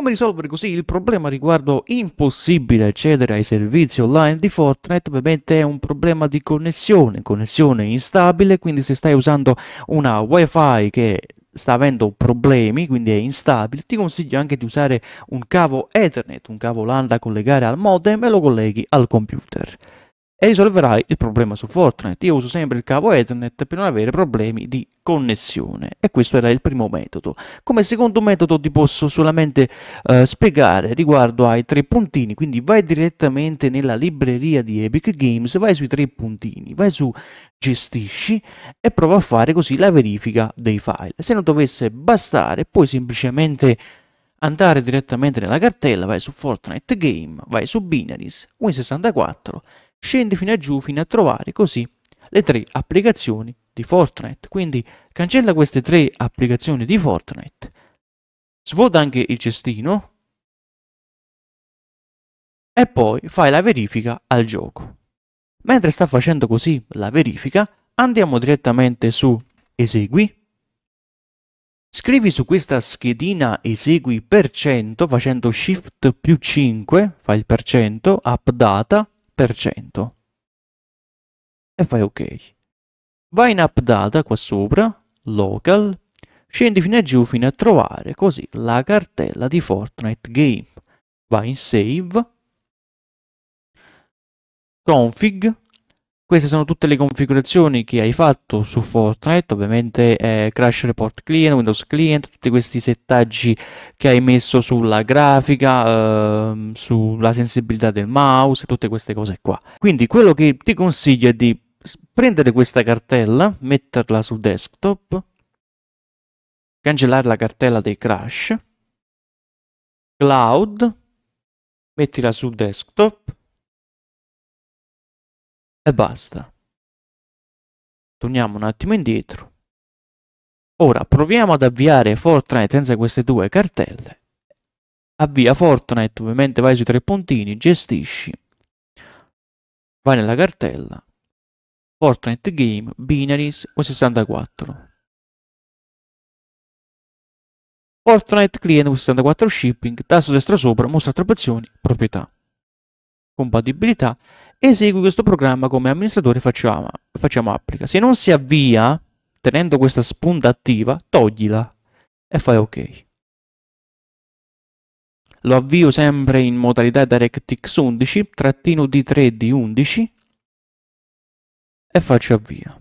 Come risolvere così il problema riguardo impossibile accedere ai servizi online di Fortnite? Ovviamente è un problema di connessione, connessione instabile, quindi se stai usando una wifi che sta avendo problemi, quindi è instabile, ti consiglio anche di usare un cavo Ethernet, un cavo LAN da collegare al modem e lo colleghi al computer e risolverai il problema su Fortnite. Io uso sempre il cavo Ethernet per non avere problemi di connessione e questo era il primo metodo. Come secondo metodo ti posso solamente eh, spiegare riguardo ai tre puntini, quindi vai direttamente nella libreria di Epic Games, vai sui tre puntini, vai su gestisci e prova a fare così la verifica dei file. Se non dovesse bastare, puoi semplicemente andare direttamente nella cartella, vai su Fortnite Game, vai su Binaries, Win64 scendi fino a giù fino a trovare così le tre applicazioni di Fortnite. Quindi cancella queste tre applicazioni di Fortnite, svuota anche il cestino e poi fai la verifica al gioco. Mentre sta facendo così la verifica, andiamo direttamente su Esegui. Scrivi su questa schedina esegui per cento facendo shift più 5, fai il per cento, data, e fai ok. Vai in app data qua sopra, local, scendi fino a giù fino a trovare così la cartella di Fortnite game. Vai in save, config, queste sono tutte le configurazioni che hai fatto su Fortnite, ovviamente eh, Crash Report Client, Windows Client, tutti questi settaggi che hai messo sulla grafica, eh, sulla sensibilità del mouse, tutte queste cose qua. Quindi quello che ti consiglio è di prendere questa cartella, metterla sul desktop, cancellare la cartella dei Crash, Cloud, mettila sul desktop, e basta. Torniamo un attimo indietro. Ora proviamo ad avviare Fortnite senza queste due cartelle. Avvia Fortnite, ovviamente vai sui tre puntini, gestisci. Vai nella cartella. Fortnite Game, Binaries o 64. Fortnite Client U64 Shipping, tasto destro sopra, mostra attribuzioni, proprietà, compatibilità esegui questo programma come amministratore facciamo, facciamo applica. Se non si avvia, tenendo questa spunta attiva, toglila e fai ok. Lo avvio sempre in modalità DirectX 11, trattino D3 D11 e faccio avvia.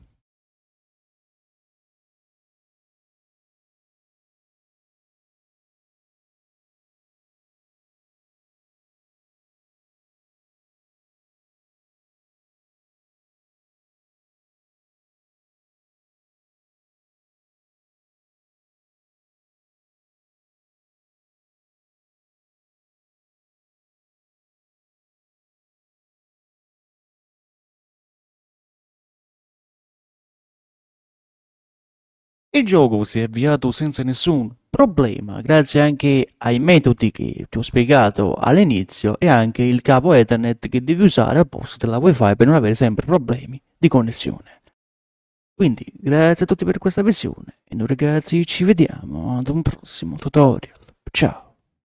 Il gioco si è avviato senza nessun problema, grazie anche ai metodi che ti ho spiegato all'inizio e anche il cavo Ethernet che devi usare al posto della WiFi per non avere sempre problemi di connessione. Quindi grazie a tutti per questa visione e noi ragazzi ci vediamo ad un prossimo tutorial. Ciao!